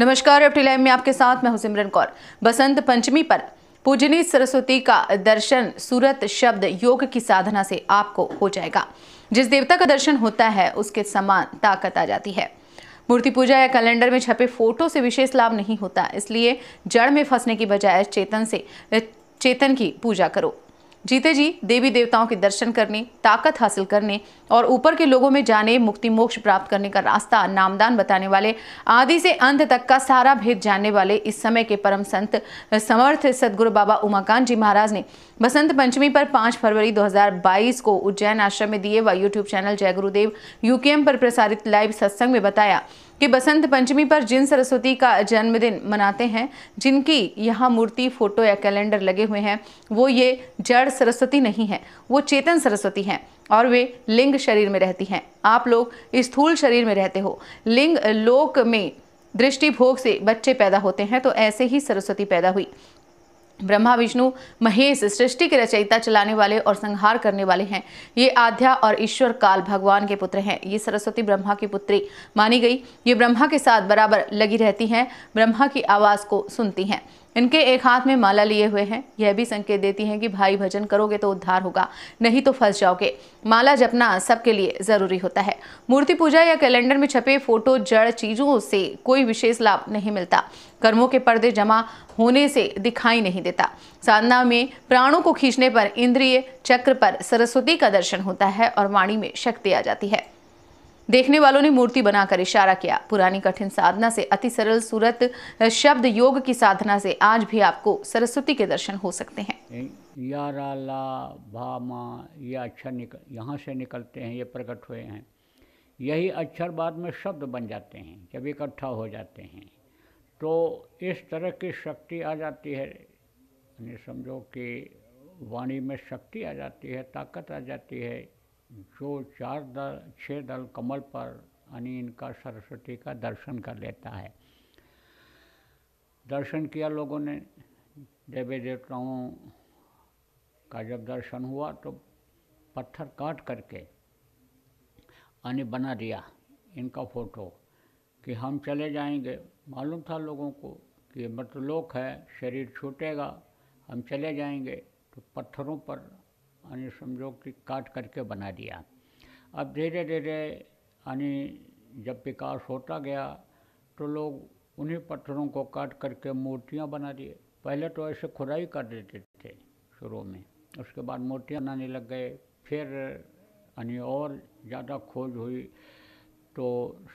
नमस्कार F live में आपके साथ मैं हूं सिमरन कौर बसंत पंचमी पर पूजनी सरस्वती का दर्शन सूरत शब्द योग की साधना से आपको हो जाएगा जिस देवता का दर्शन होता है उसके समान ताकत आ जाती है मूर्ति पूजा या कैलेंडर में छपे फोटो से विशेष लाभ नहीं होता इसलिए जड़ में फंसने की बजाय चेतन से चेतन की पूजा करो जीते जी देवी देवताओं के दर्शन करने ताकत हासिल करने और ऊपर के लोगों में जाने मुक्ति मोक्ष प्राप्त करने का रास्ता नामदान बताने वाले आदि से अंत तक का सारा भेद जानने वाले इस समय के परम संत समर्थ सदगुरु बाबा उमाकांत जी महाराज ने बसंत पंचमी पर 5 फरवरी 2022 को उज्जैन आश्रम में दिए व यूट्यूब चैनल जय गुरुदेव यूकेएम पर प्रसारित लाइव सत्संग में बताया कि बसंत पंचमी पर जिन सरस्वती का जन्मदिन मनाते हैं जिनकी यहाँ मूर्ति फोटो या कैलेंडर लगे हुए हैं वो ये जड़ सरस्वती नहीं है वो चेतन सरस्वती हैं और वे लिंग शरीर में रहती हैं आप लोग स्थूल शरीर में रहते हो लिंग लोक में दृष्टि भोग से बच्चे पैदा होते हैं तो ऐसे ही सरस्वती पैदा हुई ब्रह्मा विष्णु महेश सृष्टि के रचयिता चलाने वाले और संहार करने वाले हैं ये आध्या और ईश्वर काल भगवान के पुत्र हैं ये सरस्वती ब्रह्मा की पुत्री मानी गई ये ब्रह्मा के साथ बराबर लगी रहती हैं ब्रह्मा की आवाज़ को सुनती हैं इनके एक हाथ में माला लिए हुए हैं यह भी संकेत देती हैं कि भाई भजन करोगे तो उद्धार होगा नहीं तो फंस जाओगे माला जपना सबके लिए जरूरी होता है मूर्ति पूजा या कैलेंडर में छपे फोटो जड़ चीजों से कोई विशेष लाभ नहीं मिलता कर्मों के पर्दे जमा होने से दिखाई नहीं देता साधना में प्राणों को खींचने पर इंद्रिय चक्र पर सरस्वती का दर्शन होता है और वाणी में शक्ति आ जाती है देखने वालों ने मूर्ति बनाकर इशारा किया पुरानी कठिन साधना से अति सरल सूरत शब्द योग की साधना से आज भी आपको सरस्वती के दर्शन हो सकते हैं या रा भामा ये अक्षर अच्छा निकल यहाँ से निकलते हैं ये प्रकट हुए हैं यही अक्षर बाद में शब्द बन जाते हैं जब इकट्ठा हो जाते हैं तो इस तरह की शक्ति आ जाती है समझो कि वाणी में शक्ति आ जाती है ताकत आ जाती है जो चार दल छः दल कमल पर यानी इनका सरस्वती का दर्शन कर लेता है दर्शन किया लोगों ने देवी देवताओं का जब दर्शन हुआ तो पत्थर काट करके यानी बना दिया इनका फोटो कि हम चले जाएंगे मालूम था लोगों को कि मृतलोक है शरीर छूटेगा हम चले जाएंगे तो पत्थरों पर यानी समझो कि काट करके बना दिया अब धीरे धीरे यानी जब विकास होता गया तो लोग उन्हीं पत्थरों को काट करके मूर्तियाँ बना दिए पहले तो ऐसे खुदाई कर देते थे शुरू में उसके बाद मूर्तियाँ बनाने लग गए फिर यानी और ज़्यादा खोज हुई तो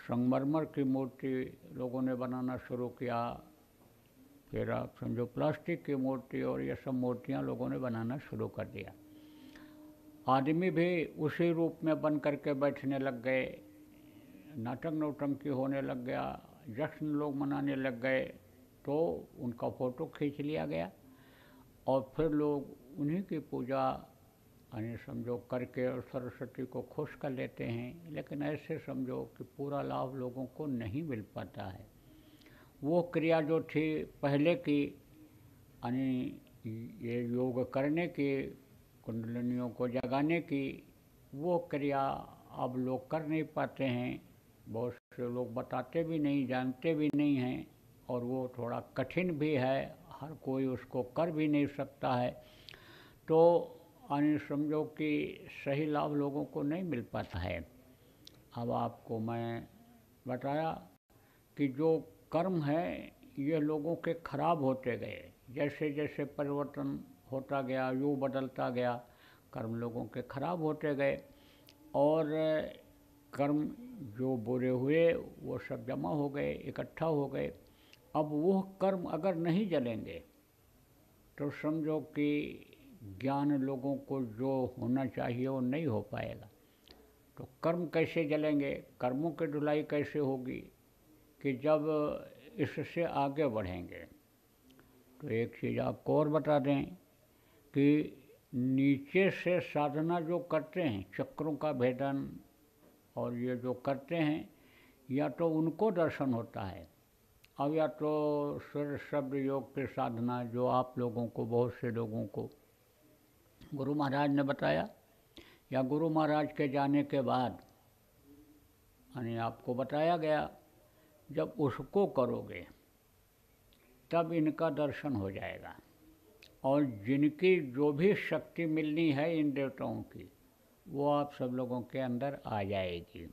संगमरमर की मूर्ति लोगों ने बनाना शुरू किया फिर आप समझो प्लास्टिक की मूर्ति और ये सब मूर्तियाँ लोगों ने बनाना शुरू कर दिया आदमी भी उसी रूप में बन करके बैठने लग गए नाटक नौटंकी होने लग गया जश्न लोग मनाने लग गए तो उनका फ़ोटो खींच लिया गया और फिर लोग उन्हीं की पूजा यानी समझो करके और सरस्वती को खुश कर लेते हैं लेकिन ऐसे समझो कि पूरा लाभ लोगों को नहीं मिल पाता है वो क्रिया जो थी पहले की यानी ये योग करने की कुंडलियों को जगाने की वो क्रिया अब लोग कर नहीं पाते हैं बहुत से लोग बताते भी नहीं जानते भी नहीं हैं और वो थोड़ा कठिन भी है हर कोई उसको कर भी नहीं सकता है तो अन्य समझो कि सही लाभ लोगों को नहीं मिल पाता है अब आपको मैं बताया कि जो कर्म है ये लोगों के खराब होते गए जैसे जैसे परिवर्तन होता गया यूँ बदलता गया कर्म लोगों के खराब होते गए और कर्म जो बुरे हुए वो सब जमा हो गए इकट्ठा हो गए अब वो कर्म अगर नहीं जलेंगे तो समझो कि ज्ञान लोगों को जो होना चाहिए वो नहीं हो पाएगा तो कर्म कैसे जलेंगे कर्मों की ढुलाई कैसे होगी कि जब इससे आगे बढ़ेंगे तो एक चीज़ आपको और बता दें कि नीचे से साधना जो करते हैं चक्रों का भेदन और ये जो करते हैं या तो उनको दर्शन होता है अब या तो स्वर शब्द योग के साधना जो आप लोगों को बहुत से लोगों को गुरु महाराज ने बताया या गुरु महाराज के जाने के बाद यानी आपको बताया गया जब उसको करोगे तब इनका दर्शन हो जाएगा और जिनकी जो भी शक्ति मिलनी है इन देवताओं की वो आप सब लोगों के अंदर आ जाएगी